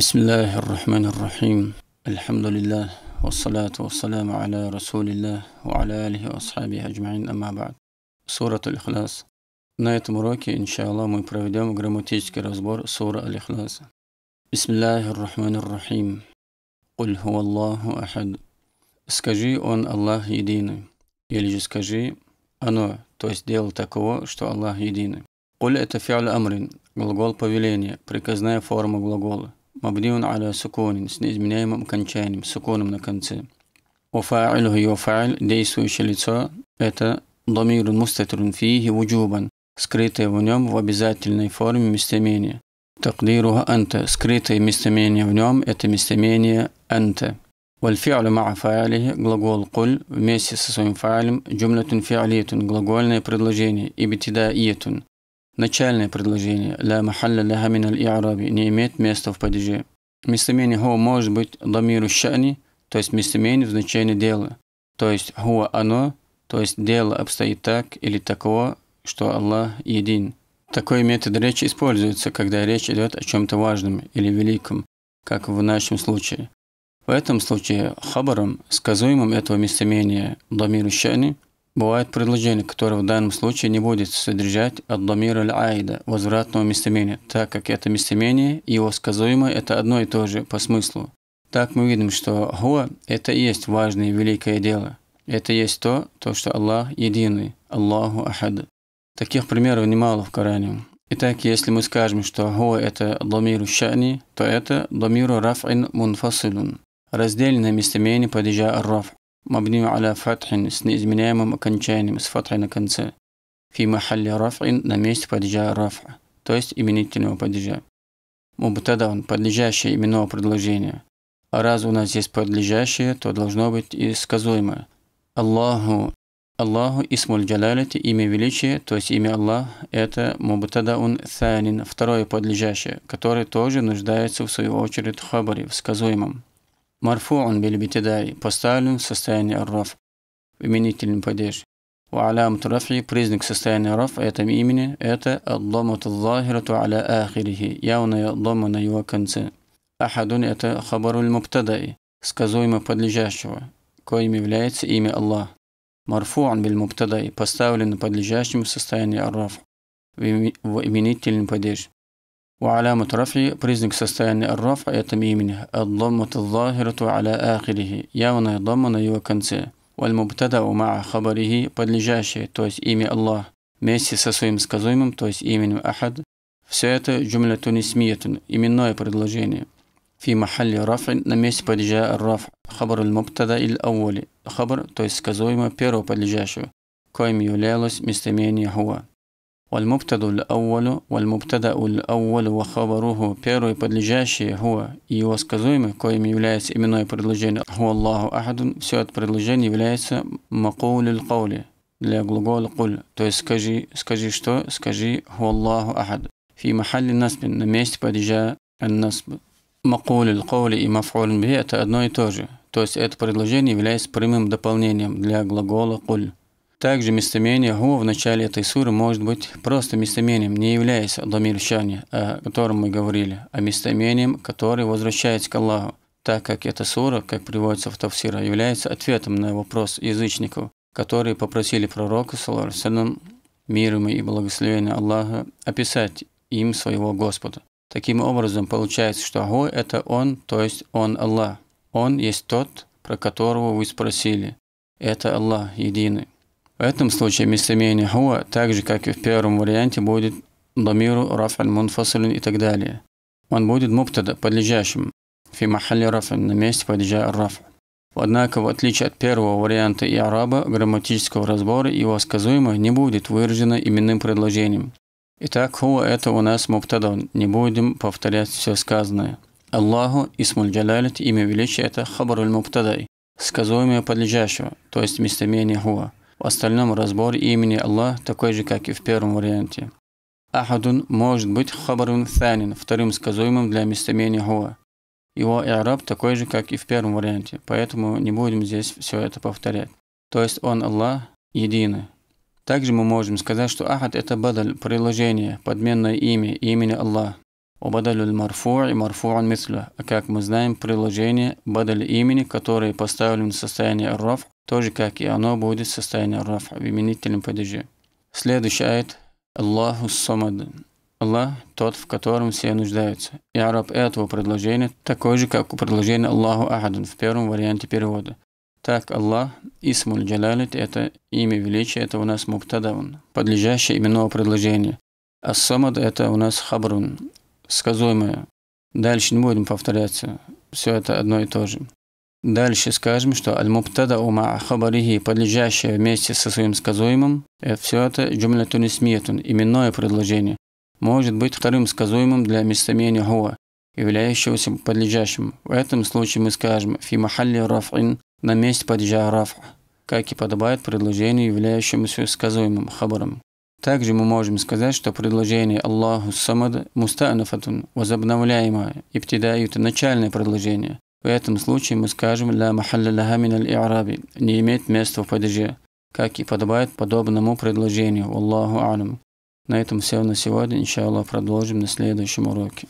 بسم الله الرحمن الرحيم الحمد لله والصلاة والسلام على رسول الله وعلى آله وأصحابه أجمعين أما بعد سورة الإخلاص На этом уроке, иншаллах, мы проведем грамматический разбор суры Аль-Ихлас. Бисмиллахи ррахмани ррахим. Куль Аллаху ахад. Скажи, он Аллах единый. Или же скажи, оно, то есть дело такого, что Аллах единый. Куль это фиаль амрин, глагол повеления, приказная форма глагола. مبني على سكون سنيز من ايما مكان شان سكون من كنت وفاعله يفعل دي سويشاليتسا اتا ضمير مستتر فيه وجوبا سكريتا ونوم ونيوم وبذاتلني فورم مستمينيا تقديرها أنت سكريتا مستمينيا ونوم اتا مستمينيا أنت والفعل مع فاعله غلغول قل вместе со своим جملة فعلية غلغولное предложение ابتدائية Начальное предложение «Ля махалля ляха мин иараби не имеет места в падеже. Местоимение «хо» может быть «дамиру шани», то есть местоимение в значении дела. То есть «хуа оно», то есть дело обстоит так или такого, что Аллах един. Такой метод речи используется, когда речь идет о чем-то важном или великом, как в нашем случае. В этом случае хабаром, сказуемым этого местоимения «дамиру шани», Бывает предложение, которое в данном случае не будет содержать аддамир аль-айда, возвратного местоимения, так как это местоимение и его сказуемое – это одно и то же по смыслу. Так мы видим, что «хуа» – это и есть важное и великое дело. Это и есть то, то, что Аллах единый, Аллаху ахад. Таких примеров немало в Коране. Итак, если мы скажем, что «хуа» – это «дамиру шани», то это «дамиру раф'ин мунфасилун» – раздельное местоимение падежа «раф», مبني على فتح с неизменяемым окончанием с фатрой на конце. Фи махалли раф'ин на месте падежа рафа, то есть именительного падежа. Мубтада он подлежащее именного предложения. А раз у нас есть подлежащее, то должно быть и сказуемое. Аллаху Аллаху Исмуль Джалалити, имя величия, то есть имя Аллах, это он Санин, второе подлежащее, которое тоже нуждается в свою очередь в хабаре, в сказуемом. مرفوع بالابتداء поставлен в состоянии الرفع в именительном падеж. وعلامة трафи признак состояния رفع а этом имени это الضمة الظاهرة على آخره явная дома на его конце. Ахадун это хабаруль мубтадай, сказуемо подлежащего, коим является имя Аллах. Марфуан биль мубтадай, поставлен на подлежащем состоянии арраф, в именительном падеж. وعلامة رفعه признак состояния الرفع – это имене الضمة الظاهرة على آخره, явная ضمма на его конце. والمبتدا مع خبره подлежащее, то есть имя Аллах, вместе со своим сказуемым, то есть именем Ахад. Все это джумля тунисмиятун, именное предложение. في محل رفع на месте падежа الرفع خبر المبتدا الأول خبر, то есть сказуемое первого подлежащего, коим являлось местоимение هو. والمبتدا الأول والمبتدا الأول وخبره первый подлежащий هو и его сказуемый, коим является именное предложение هو الله أحد все это предложение является مقول القول для глагола قل то есть скажи, скажи что, скажи هو الله أحد في محل نصب на месте падежа النصب مقول القول и مفعول به это одно и то же то есть это предложение является прямым дополнением для глагола قل также местоимение «гу» в начале этой суры может быть просто местоимением, не являясь домир о котором мы говорили, а местоимением, которое возвращается к Аллаху, так как эта сура, как приводится в Тавсира, является ответом на вопрос язычников, которые попросили пророка, салам, мир ему и благословение Аллаха, описать им своего Господа. Таким образом, получается, что Агу – это Он, то есть Он Аллах. Он есть Тот, про которого вы спросили. Это Аллах единый. В этом случае местоимение «хуа», так же как и в первом варианте, будет «дамиру рафаль мунфасалин» и так далее. Он будет муптада, подлежащим, фи махалли рафаль, на месте падежа рафа. Однако, в отличие от первого варианта и араба, грамматического разбора его сказуемо не будет выражено именным предложением. Итак, хуа – это у нас муптадон, не будем повторять все сказанное. Аллаху, Исмуль Джалалит, имя величия – это хабаруль муптадай, сказуемое подлежащего, то есть местоимение хуа. В остальном разбор имени Аллах такой же, как и в первом варианте. Ахадун может быть хабарун фанин вторым сказуемым для местоимения хуа. Его и араб такой же, как и в первом варианте, поэтому не будем здесь все это повторять. То есть он Аллах единый. Также мы можем сказать, что ахад – это бадаль, приложение, подменное имя, имени Аллах. Убадалюль марфу и марфуан мислю. А как мы знаем, приложение бадаль имени, которое поставлено в состояние раф, тоже как и оно будет в состоянии рафа, в именительном падеже. Следующий аят Аллаху Самад. Аллах – тот, в котором все нуждаются. И араб этого предложения такой же, как у предложения Аллаху Ахадан в первом варианте перевода. Так Аллах, Исмуль Джалалит – это имя величия, это у нас Муктадаун, подлежащее именного предложения. А Самад – это у нас Хабрун, сказуемое. Дальше не будем повторяться, все это одно и то же. Дальше скажем, что аль-мубтада ума хабарихи, подлежащее вместе со своим сказуемым, э, все это джумля тунисмиятун, именное предложение, может быть вторым сказуемым для местомения хуа, являющегося подлежащим. В этом случае мы скажем фи махалли рафин на месте падежа рафа, как и подобает предложению, являющемуся сказуемым хабаром. Также мы можем сказать, что предложение Аллаху Самад мустанафатун, возобновляемое, ибтидают начальное предложение, в этом случае мы скажем «ля махалля мин аль-и'раби» – «не имеет места в падеже», как и подобает подобному предложению. Аллаху алям. На этом все на сегодня. Иншаллах, продолжим на следующем уроке.